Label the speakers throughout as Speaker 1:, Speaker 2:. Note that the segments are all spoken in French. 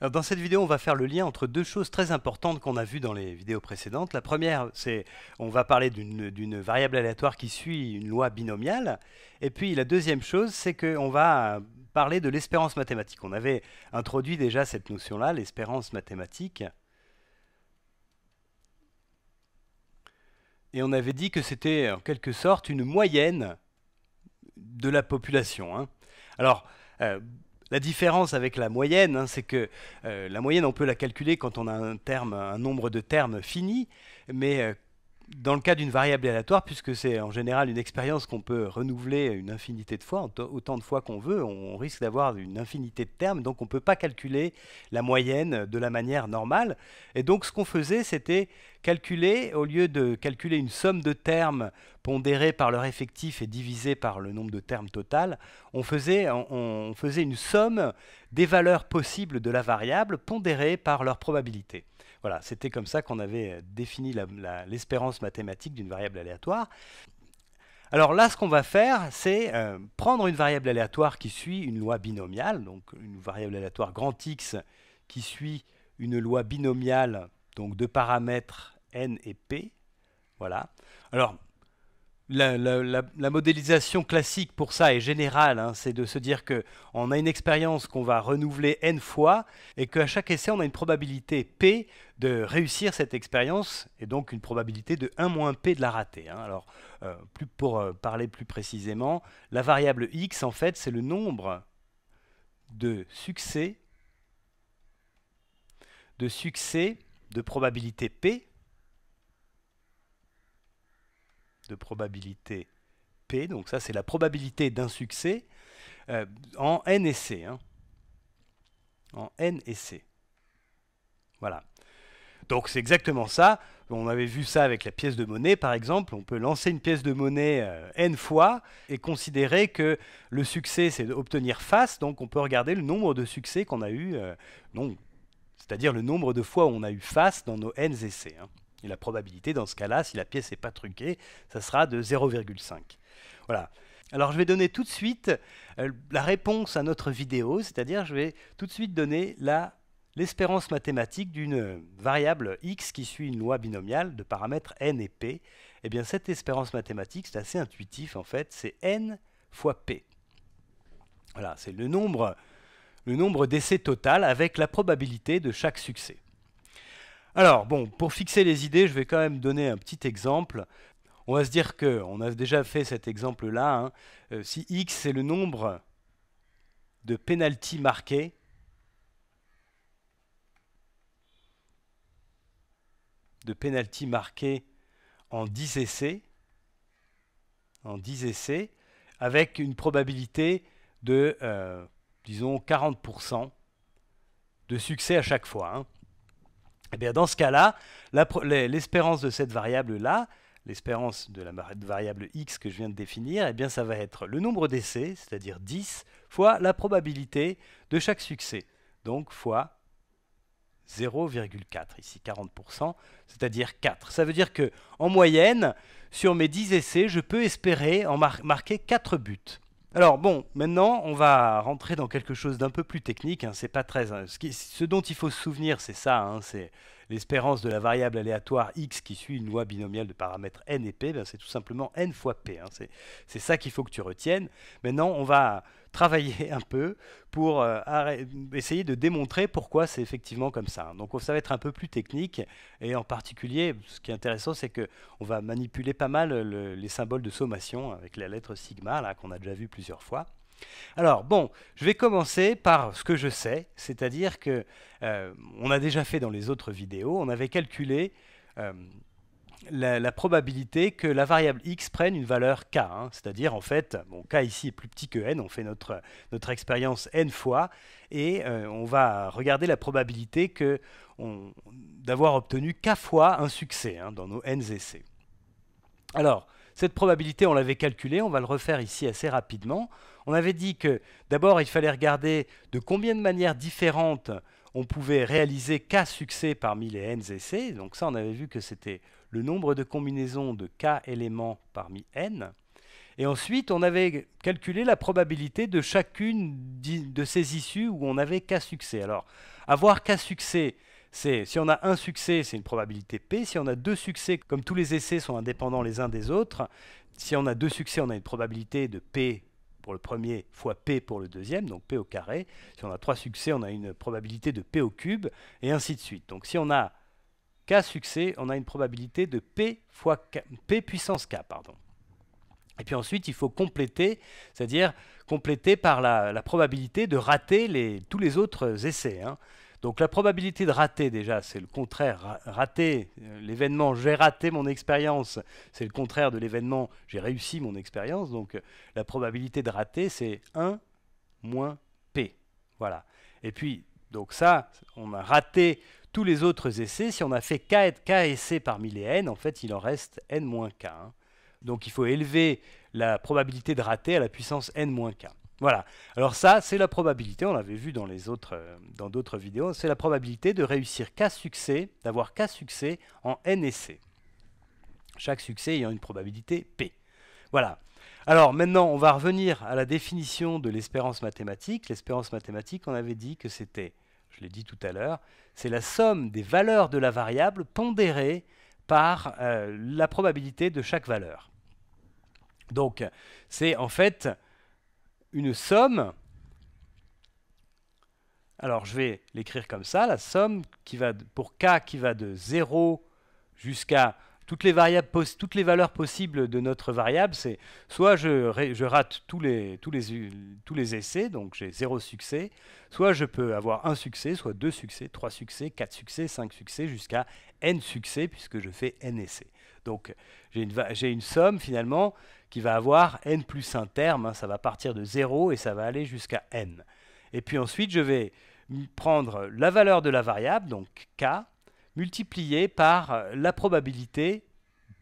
Speaker 1: Dans cette vidéo, on va faire le lien entre deux choses très importantes qu'on a vues dans les vidéos précédentes. La première, c'est on va parler d'une variable aléatoire qui suit une loi binomiale. Et puis la deuxième chose, c'est qu'on va parler de l'espérance mathématique. On avait introduit déjà cette notion-là, l'espérance mathématique. Et on avait dit que c'était en quelque sorte une moyenne de la population. Hein. Alors, euh, la différence avec la moyenne, hein, c'est que euh, la moyenne, on peut la calculer quand on a un, terme, un nombre de termes fini, mais euh, dans le cas d'une variable aléatoire, puisque c'est en général une expérience qu'on peut renouveler une infinité de fois, autant de fois qu'on veut, on risque d'avoir une infinité de termes, donc on ne peut pas calculer la moyenne de la manière normale. Et donc ce qu'on faisait, c'était calculer, au lieu de calculer une somme de termes pondérés par leur effectif et divisés par le nombre de termes total, on faisait, faisait une somme des valeurs possibles de la variable pondérées par leur probabilité. Voilà, c'était comme ça qu'on avait euh, défini l'espérance mathématique d'une variable aléatoire. Alors là, ce qu'on va faire, c'est euh, prendre une variable aléatoire qui suit une loi binomiale, donc une variable aléatoire grand X qui suit une loi binomiale, donc de paramètres n et p. Voilà. Alors, la, modélisation classique pour ça est générale, hein, c'est de se dire que on a une expérience qu'on va renouveler n fois et qu'à chaque essai on a une probabilité p de réussir cette expérience et donc une probabilité de 1 moins p de la rater. Hein. Alors euh, plus pour euh, parler plus précisément, la variable x en fait c'est le nombre de succès de succès de probabilité p de probabilité P, donc ça c'est la probabilité d'un succès, euh, en N et hein. En N et Voilà. Donc c'est exactement ça. On avait vu ça avec la pièce de monnaie, par exemple. On peut lancer une pièce de monnaie euh, n fois et considérer que le succès, c'est d'obtenir face. Donc on peut regarder le nombre de succès qu'on a eu, euh, non c'est-à-dire le nombre de fois où on a eu face dans nos n essais. Hein. Et la probabilité, dans ce cas-là, si la pièce n'est pas truquée, ça sera de 0,5. Voilà. Alors je vais donner tout de suite euh, la réponse à notre vidéo, c'est-à-dire je vais tout de suite donner l'espérance mathématique d'une variable x qui suit une loi binomiale de paramètres n et p. Et eh bien cette espérance mathématique, c'est assez intuitif en fait, c'est n fois p. Voilà, c'est le nombre, le nombre d'essais total avec la probabilité de chaque succès. Alors, bon, pour fixer les idées, je vais quand même donner un petit exemple. On va se dire que, on a déjà fait cet exemple-là, hein. euh, si x est le nombre de pénalty marqués, de en 10 essais, en essais, avec une probabilité de, euh, disons, 40% de succès à chaque fois. Hein. Eh dans ce cas-là, l'espérance de cette variable-là, l'espérance de la variable x que je viens de définir, eh bien, ça va être le nombre d'essais, c'est-à-dire 10, fois la probabilité de chaque succès, donc fois 0,4, ici 40%, c'est-à-dire 4. Ça veut dire que en moyenne, sur mes 10 essais, je peux espérer en marquer 4 buts. Alors bon, maintenant on va rentrer dans quelque chose d'un peu plus technique. Hein. c'est pas très. Hein, ce, dont il faut se souvenir, c'est ça. Hein, c'est l'espérance de la variable aléatoire x qui suit une loi binomiale de paramètres n et p. Ben, c'est tout simplement n fois p. c'est ça qu'il faut que tu retiennes. Maintenant, on va travailler un peu pour euh, essayer de démontrer pourquoi c'est effectivement comme ça. Donc ça va être un peu plus technique et en particulier, ce qui est intéressant, c'est que on va manipuler pas mal les symboles de sommation avec la lettre sigma là qu'on a déjà vu plusieurs fois. Alors bon, je vais commencer par ce que je sais, c'est-à-dire que euh, on a déjà fait dans les autres vidéos, on avait calculé euh, la, probabilité que la variable x prenne une valeur k. Hein. C'est-à-dire, en fait, bon, k ici est plus petit que n, on fait notre, notre expérience n fois, et euh, on va regarder la probabilité que d'avoir obtenu k fois un succès hein, dans nos n essais. Alors, cette probabilité, on l'avait calculée, on va le refaire ici assez rapidement. On avait dit que d'abord, il fallait regarder de combien de manières différentes on pouvait réaliser k succès parmi les n essais. Donc ça, on avait vu que c'était le nombre de combinaisons de k éléments parmi n. Et ensuite, on avait calculé la probabilité de chacune de ces issues où on avait k succès. Alors, avoir k succès, c'est si on a un succès, c'est une probabilité P. Si on a deux succès, comme tous les essais sont indépendants les uns des autres, si on a deux succès, on a une probabilité de P pour le premier fois P pour le deuxième, donc P au carré. Si on a trois succès, on a une probabilité de P au cube, et ainsi de suite. Donc si on a Cas succès, on a une probabilité de P, fois P puissance K. Pardon. Et puis ensuite, il faut compléter, c'est-à-dire compléter par la, probabilité de rater les, tous les autres essais. Hein. Donc la probabilité de rater, déjà, c'est le contraire. Rater euh, l'événement, j'ai raté mon expérience, c'est le contraire de l'événement, j'ai réussi mon expérience. Donc euh, la probabilité de rater, c'est 1 moins P. Voilà. Et puis, donc ça, on a raté tous les autres essais, si on a fait k, k essais parmi les n, en fait, il en reste n-k. Hein. Donc il faut élever la probabilité de rater à la puissance n-k. Voilà. Alors ça, c'est la probabilité, on l'avait vu dans les autres, euh, dans d'autres vidéos, c'est la probabilité de réussir k succès, d'avoir k succès en n essais. Chaque succès ayant une probabilité p. Voilà. Alors maintenant, on va revenir à la définition de l'espérance mathématique. L'espérance mathématique, on avait dit que c'était je l'ai dit tout à l'heure, c'est la somme des valeurs de la variable pondérée par euh, la probabilité de chaque valeur. Donc, c'est en fait une somme. Alors, je vais l'écrire comme ça, la somme qui va pour k qui va de 0 jusqu'à toutes les, valeurs possibles de notre variable, c'est soit je, rate tous les, essais, donc j'ai zéro succès, soit je peux avoir un succès, soit deux succès, trois succès, quatre succès, cinq succès, jusqu'à n succès, puisque je fais n essais. Donc j'ai une, somme finalement qui va avoir n plus un terme, hein, ça va partir de 0 et ça va aller jusqu'à n. Et puis ensuite, je vais prendre la valeur de la variable, donc k, multiplié par euh, la probabilité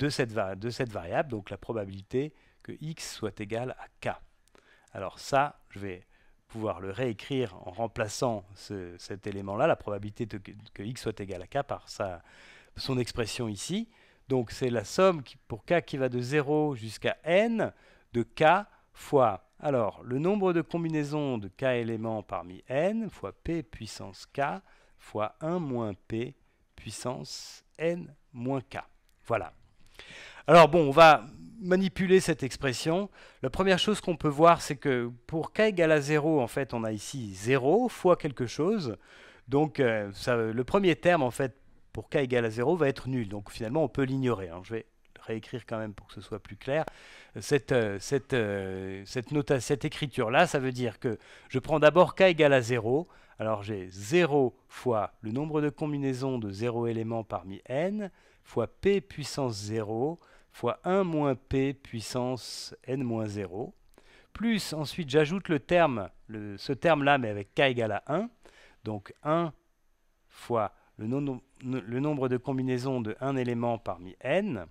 Speaker 1: de cette, de cette variable, donc la probabilité que x soit égal à k. Alors ça, je vais pouvoir le réécrire en remplaçant cet élément-là, la probabilité que, x soit égal à k par son expression ici. Donc c'est la somme pour k qui va de 0 jusqu'à n de k fois alors le nombre de combinaisons de k éléments parmi n fois p puissance k fois 1 moins p puissance n moins k. Voilà. Alors bon, on va manipuler cette expression. La première chose qu'on peut voir, c'est que pour k égale à 0, en fait, on a ici 0 fois quelque chose. Donc euh, le premier terme, en fait, pour k égale à 0 va être nul. Donc finalement, on peut l'ignorer. Hein. Je vais écrire quand même pour que ce soit plus clair. Cette, euh, euh, cette écriture-là, ça veut dire que je prends d'abord k égale à 0. Alors j'ai 0 fois le nombre de combinaisons de 0 éléments parmi n, fois p puissance 0, fois 1 moins p puissance n moins 0. Plus ensuite j'ajoute le terme, ce terme-là, mais avec k égale à 1. Donc 1 fois le, nombre de combinaisons de 1 élément parmi n,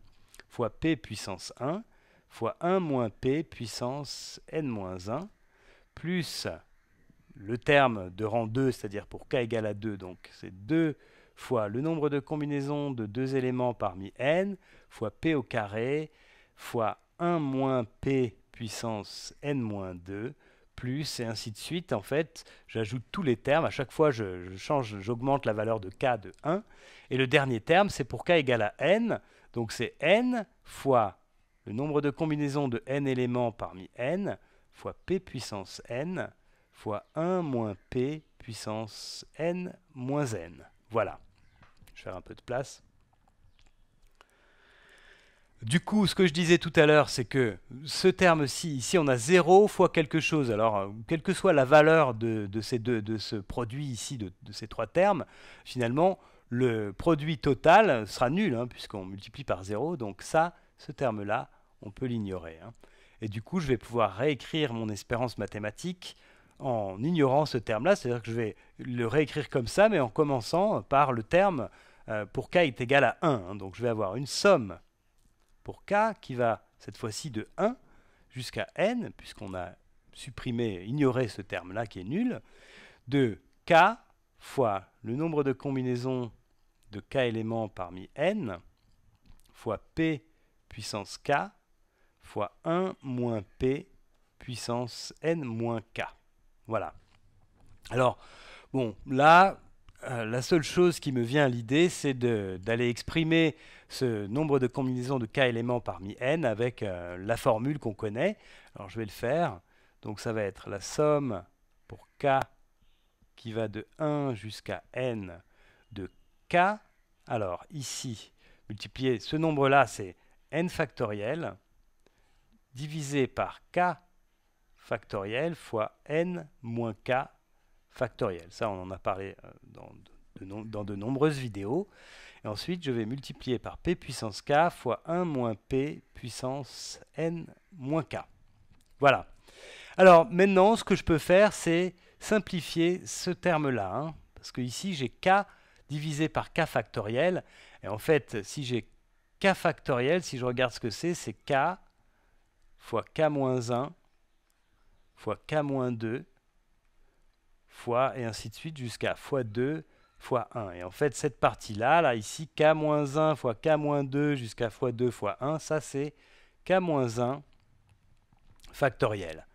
Speaker 1: fois p puissance 1 fois 1 moins p puissance n moins 1 plus le terme de rang 2, c'est-à-dire pour k égale à 2, donc c'est 2 fois le nombre de combinaisons de deux éléments parmi n, fois p au carré, fois 1 moins p puissance n moins 2, plus, et ainsi de suite. En fait, j'ajoute tous les termes. À chaque fois, je, change, j'augmente la valeur de k de 1. Et le dernier terme, c'est pour k égale à n. Donc c'est n fois le nombre de combinaisons de n éléments parmi n fois p puissance n fois 1 moins p puissance n moins n. Voilà. Je vais faire un peu de place. Du coup, ce que je disais tout à l'heure, c'est que ce terme-ci, ici, on a 0 fois quelque chose. Alors, euh, quelle que soit la valeur de, ces deux, de ce produit ici, de ces trois termes, finalement, le produit total sera nul, hein, puisqu'on multiplie par 0. Donc ça, ce terme-là, on peut l'ignorer. Hein. Et du coup, je vais pouvoir réécrire mon espérance mathématique en ignorant ce terme-là. C'est-à-dire que je vais le réécrire comme ça, mais en commençant par le terme euh, pour k est égal à 1. Hein. Donc je vais avoir une somme pour k qui va cette fois-ci de 1 jusqu'à n, puisqu'on a supprimé, ignoré ce terme-là qui est nul, de k fois le nombre de combinaisons de k éléments parmi n fois p puissance k fois 1 moins p puissance n moins k. Voilà. Alors, bon, là, euh, la seule chose qui me vient à l'idée, c'est d'aller exprimer ce nombre de combinaisons de k éléments parmi n avec euh, la formule qu'on connaît. Alors, je vais le faire. Donc, ça va être la somme pour k qui va de 1 jusqu'à n k, alors ici, multiplier ce nombre-là, c'est n factoriel, divisé par k factoriel fois n moins k factoriel. Ça, on en a parlé euh, dans de, nombreuses vidéos. Et ensuite, je vais multiplier par p puissance k fois 1 moins p puissance n moins k. Voilà. Alors maintenant, ce que je peux faire, c'est simplifier ce terme-là. Hein, parce que ici, j'ai k divisé par k factoriel. Et en fait, si j'ai k factoriel, si je regarde ce que c'est, c'est k fois k-1 fois k-2 fois, et ainsi de suite, jusqu'à fois 2 fois 1. Et en fait, cette partie-là, là, ici, k-1 fois k-2 jusqu'à fois 2 fois 1, ça c'est k-1 factoriel.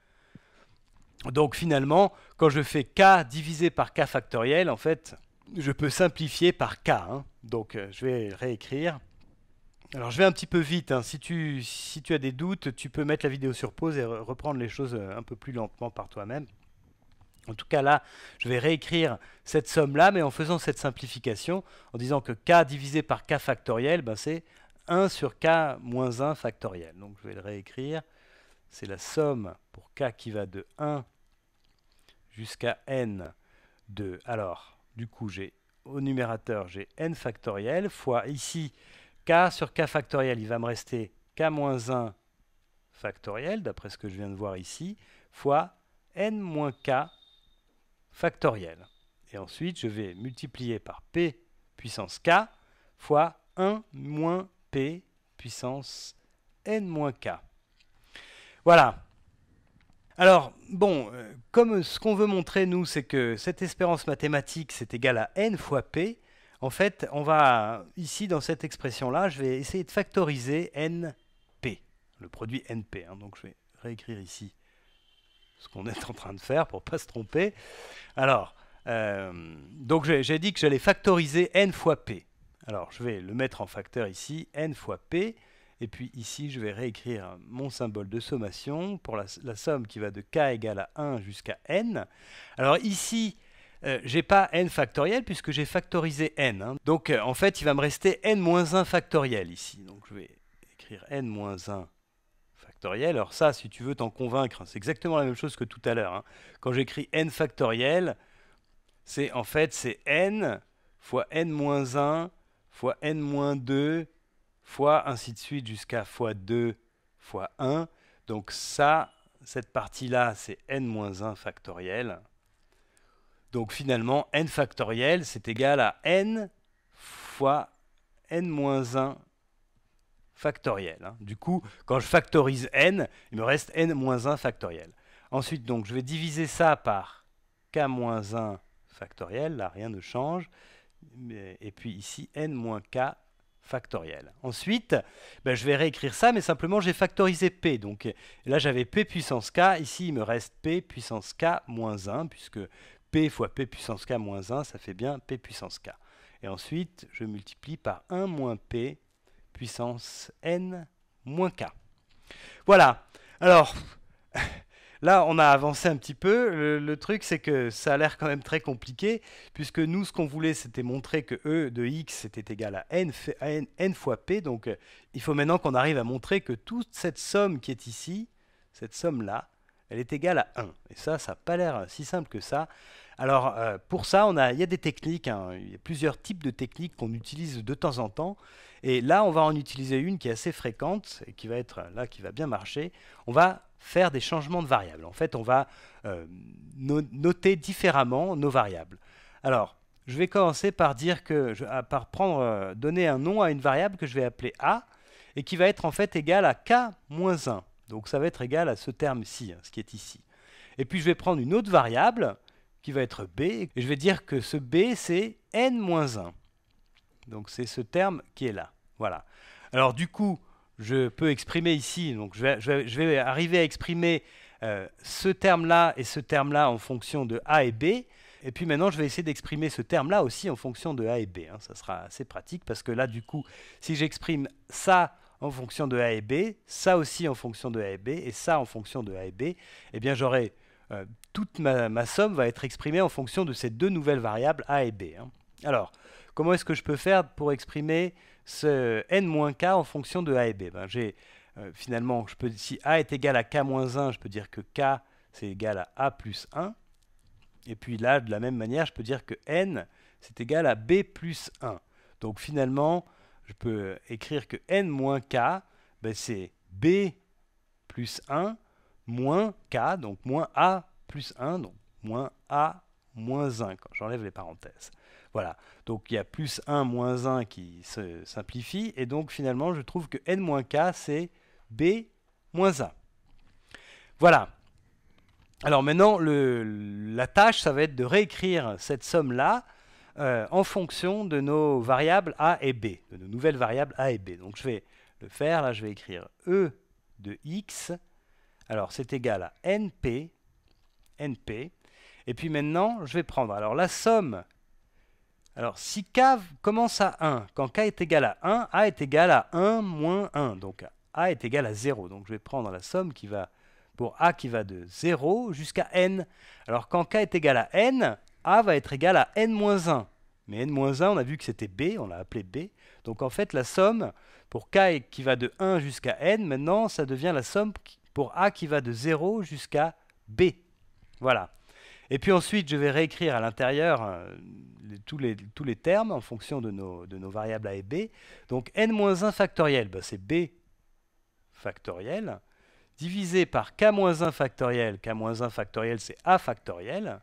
Speaker 1: Donc finalement, quand je fais k divisé par k factoriel, en fait, je peux simplifier par k. Hein. Donc euh, je vais réécrire. Alors je vais un petit peu vite. Hein. Si, tu, as des doutes, tu peux mettre la vidéo sur pause et reprendre les choses euh, un peu plus lentement par toi-même. En tout cas là, je vais réécrire cette somme-là, mais en faisant cette simplification, en disant que k divisé par k factoriel, ben, c'est 1 sur k moins 1 factoriel. Donc je vais le réécrire. C'est la somme pour k qui va de 1 jusqu'à n de... Alors, du coup, j'ai au numérateur, j'ai n factoriel fois ici k sur k factoriel, il va me rester k-1 moins factoriel, d'après ce que je viens de voir ici, fois n-k factoriel. Et ensuite, je vais multiplier par p puissance k fois 1 moins p puissance n-k. moins Voilà, alors, bon, euh, comme ce qu'on veut montrer, nous, c'est que cette espérance mathématique, c'est égal à n fois p, en fait, on va, ici, dans cette expression-là, je vais essayer de factoriser np, le produit np. Hein. donc, je vais réécrire ici ce qu'on est en train de faire pour ne pas se tromper. Alors, euh, donc j'ai dit que j'allais factoriser n fois p. Alors, je vais le mettre en facteur ici, n fois p. Et puis ici, je vais réécrire mon symbole de sommation pour la, somme qui va de k égale à 1 jusqu'à n. Alors ici, euh, je n'ai pas n factoriel puisque j'ai factorisé n. Hein. Donc euh, en fait, il va me rester n-1 factoriel ici. Donc je vais écrire n-1 factoriel. Alors ça, si tu veux t'en convaincre, hein, c'est exactement la même chose que tout à l'heure. Hein. Quand j'écris n factoriel, c'est en fait c'est n fois n-1 fois n-2 fois, ainsi de suite, jusqu'à fois 2, fois 1. Donc ça, cette partie-là, c'est n-1 factoriel. Donc finalement, n factoriel, c'est égal à n fois n-1 factoriel. Hein. Du coup, quand je factorise n, il me reste n-1 factoriel. Ensuite, donc, je vais diviser ça par k-1 factoriel. Là, rien ne change. Et puis ici, n-k factoriel. Ensuite, ben, je vais réécrire ça, mais simplement j'ai factorisé p. Donc là j'avais p puissance k, ici il me reste p puissance k moins 1, puisque p fois p puissance k moins 1, ça fait bien p puissance k. Et ensuite, je multiplie par 1 moins p puissance n moins k. Voilà. Alors, Là, on a avancé un petit peu. Le, truc, c'est que ça a l'air quand même très compliqué, puisque nous, ce qu'on voulait, c'était montrer que E de X était égal à N, fois P. Donc, euh, il faut maintenant qu'on arrive à montrer que toute cette somme qui est ici, cette somme-là, elle est égale à 1. Et ça, ça n'a pas l'air euh, si simple que ça. Alors, euh, pour ça, a, il y a des techniques, hein. il y a plusieurs types de techniques qu'on utilise de temps en temps. Et là, on va en utiliser une qui est assez fréquente et qui va être là, qui va bien marcher. On va faire des changements de variables. En fait, on va euh, noter différemment nos variables. Alors, je vais commencer par dire que je, par prendre, euh, donner un nom à une variable que je vais appeler a et qui va être en fait égale à k-1. Donc ça va être égal à ce terme-ci, hein, ce qui est ici. Et puis je vais prendre une autre variable qui va être b et je vais dire que ce b c'est n-1. Donc c'est ce terme qui est là. Voilà. Alors du coup, je peux exprimer ici. Donc je vais, arriver à exprimer euh, ce terme-là et ce terme-là en fonction de A et B. Et puis maintenant, je vais essayer d'exprimer ce terme-là aussi en fonction de A et B. Hein. Ça sera assez pratique parce que là, du coup, si j'exprime ça en fonction de A et B, ça aussi en fonction de A et B, et ça en fonction de A et B, eh bien j'aurai euh, toute ma, somme va être exprimée en fonction de ces deux nouvelles variables A et B. Hein. Alors, comment est-ce que je peux faire pour exprimer ce n-k en fonction de a et b. Ben, euh, finalement, je peux, si a est égal à k-1, je peux dire que k c'est égal à a plus 1. Et puis là, de la même manière, je peux dire que n c'est égal à b plus 1. Donc finalement, je peux écrire que n k, ben, c'est b plus 1 moins k, donc moins a plus 1, donc moins a moins 1 quand j'enlève les parenthèses. Voilà. Donc il y a plus 1 moins 1 qui se simplifie. Et donc finalement, je trouve que n moins k, c'est b moins 1. Voilà. Alors maintenant, la tâche, ça va être de réécrire cette somme-là euh, en fonction de nos variables a et b, de nos nouvelles variables a et b. Donc je vais le faire, là je vais écrire e de x, alors c'est égal à np, np, et puis maintenant je vais prendre, alors la somme alors, si k commence à 1, quand k est égal à 1, a est égal à 1 moins 1. Donc, a est égal à 0. Donc, je vais prendre la somme qui va pour a qui va de 0 jusqu'à n. Alors, quand k est égal à n, a va être égal à n moins 1. Mais n moins 1, on a vu que c'était b, on l'a appelé b. Donc, en fait, la somme pour k qui va de 1 jusqu'à n, maintenant, ça devient la somme pour a qui va de 0 jusqu'à b. Voilà. Et puis ensuite, je vais réécrire à l'intérieur euh, tous, les, termes en fonction de nos, variables a et b. Donc n-1 factoriel, ben, c'est b factoriel, divisé par k-1 factoriel, k-1 factoriel c'est a factoriel,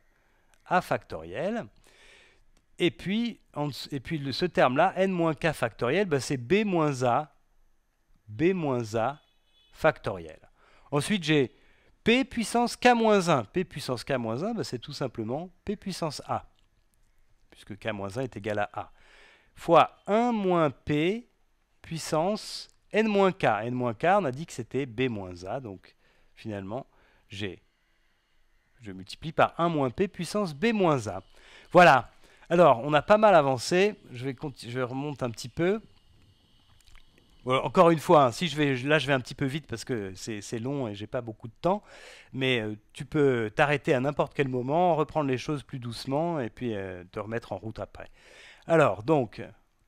Speaker 1: a factoriel, et puis, et puis ce terme-là, n-k factoriel, ben, c'est b-a, b-a factoriel. Ensuite, j'ai P puissance K-1. P puissance K-1, bah, c'est tout simplement P puissance A, puisque K-1 est égal à A, fois 1 moins P puissance N-K. N-K, moins on a dit que c'était B-A, moins donc finalement, j'ai je multiplie par 1 moins p puissance b moins a. Voilà. Alors, on a pas mal avancé. je remonte un petit peu. Euh, encore une fois, hein, si je vais, là je vais un petit peu vite parce que c'est long et j'ai pas beaucoup de temps, mais euh, tu peux t'arrêter à n'importe quel moment, reprendre les choses plus doucement et puis euh, te remettre en route après. Alors donc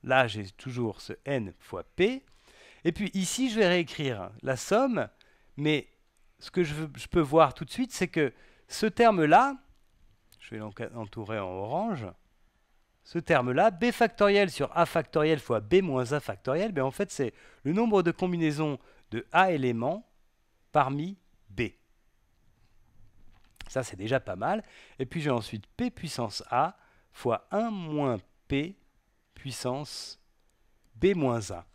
Speaker 1: là j'ai toujours ce n fois p, et puis ici je vais réécrire la somme, mais ce que je, je peux voir tout de suite c'est que ce terme là, je vais l'entourer en orange, ce terme-là, b factoriel sur a factoriel fois b moins a factoriel, ben en fait c'est le nombre de combinaisons de a éléments parmi b. Ça c'est déjà pas mal. Et puis j'ai ensuite p puissance a fois 1 moins p puissance b moins a.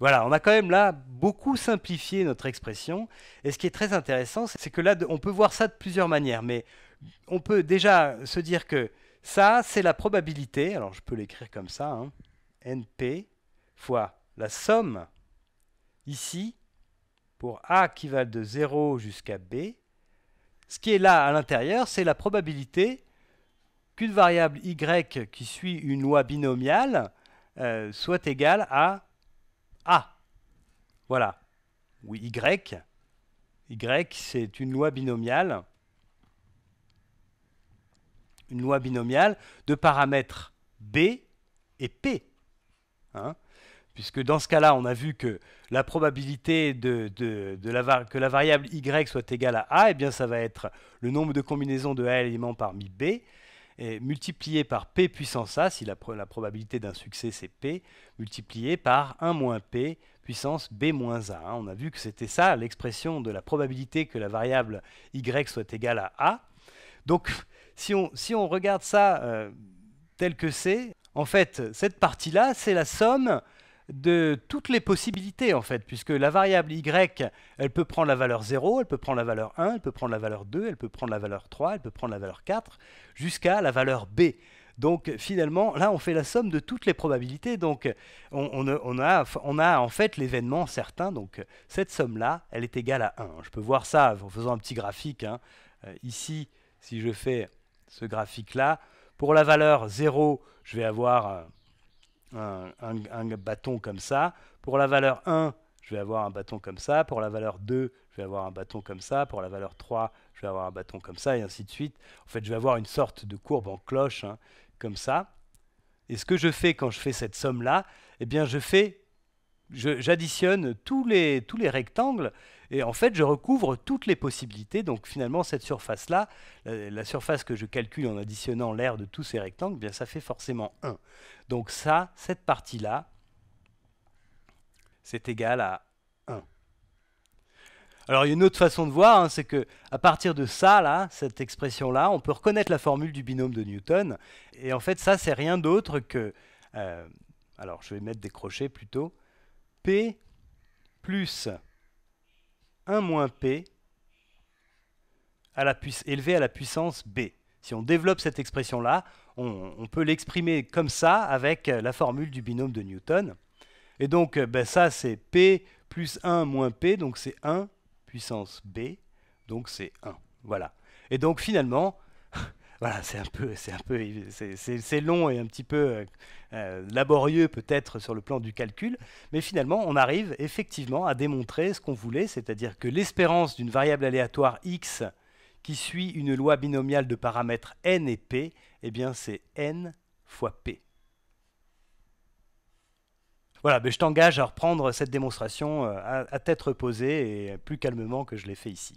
Speaker 1: Voilà, on a quand même là beaucoup simplifié notre expression. Et ce qui est très intéressant, c'est que là, on peut voir ça de plusieurs manières. Mais on peut déjà se dire que ça, c'est la probabilité, alors je peux l'écrire comme ça, NP hein, fois la somme ici pour A qui va de 0 jusqu'à B. Ce qui est là à l'intérieur, c'est la probabilité qu'une variable y qui suit une loi binomiale euh, soit égale à A. Voilà. Oui, y. Y, c'est une loi binomiale une loi binomiale de paramètres B et P. Hein. Puisque dans ce cas-là, on a vu que la probabilité de, que la variable y soit égale à a, et eh bien, ça va être le nombre de combinaisons de a éléments parmi b, multiplié par p puissance a, si la, probabilité d'un succès c'est p, multiplié par 1 moins p puissance b moins a. Hein. On a vu que c'était ça l'expression de la probabilité que la variable y soit égale à a. Donc si on, regarde ça euh, tel que c'est, en fait, cette partie-là, c'est la somme de toutes les possibilités, en fait, puisque la variable y, elle peut prendre la valeur 0, elle peut prendre la valeur 1, elle peut prendre la valeur 2, elle peut prendre la valeur 3, elle peut prendre la valeur 4, jusqu'à la valeur b. Donc finalement, là, on fait la somme de toutes les probabilités. Donc on, a, on a, en fait l'événement certain. Donc cette somme-là, elle est égale à 1. Je peux voir ça en faisant un petit graphique. Hein. Euh, ici, si je fais ce graphique-là. Pour la valeur 0, euh, je vais avoir un, bâton comme ça. Pour la valeur 1, je vais avoir un bâton comme ça. Pour la valeur 2, je vais avoir un bâton comme ça. Pour la valeur 3, je vais avoir un bâton comme ça, et ainsi de suite. En fait, je vais avoir une sorte de courbe en cloche, hein, comme ça. Et ce que je fais quand je fais cette somme-là, eh bien, je fais, j'additionne tous les, tous les rectangles et en fait, je recouvre toutes les possibilités. Donc finalement, cette surface-là, la, surface que je calcule en additionnant l'air de tous ces rectangles, eh bien ça fait forcément 1. Donc ça, cette partie-là, c'est égal à 1. Alors il y a une autre façon de voir, hein, c'est que à partir de ça, là, cette expression-là, on peut reconnaître la formule du binôme de Newton. Et en fait, ça, c'est rien d'autre que... Euh, alors je vais mettre des crochets plutôt. P plus 1 moins p à la élevé à la puissance b. Si on développe cette expression-là, on, peut l'exprimer comme ça avec la formule du binôme de Newton. Et donc euh, ben ça c'est p plus 1 moins p, donc c'est 1 puissance b, donc c'est 1. Voilà. Et donc finalement, voilà, c'est un peu, c'est un peu, c'est long et un petit peu euh, euh, laborieux peut-être sur le plan du calcul, mais finalement on arrive effectivement à démontrer ce qu'on voulait, c'est-à-dire que l'espérance d'une variable aléatoire x qui suit une loi binomiale de paramètres n et p, eh bien c'est n fois p. Voilà, mais je t'engage à reprendre cette démonstration euh, à, à tête reposée et plus calmement que je l'ai fait ici.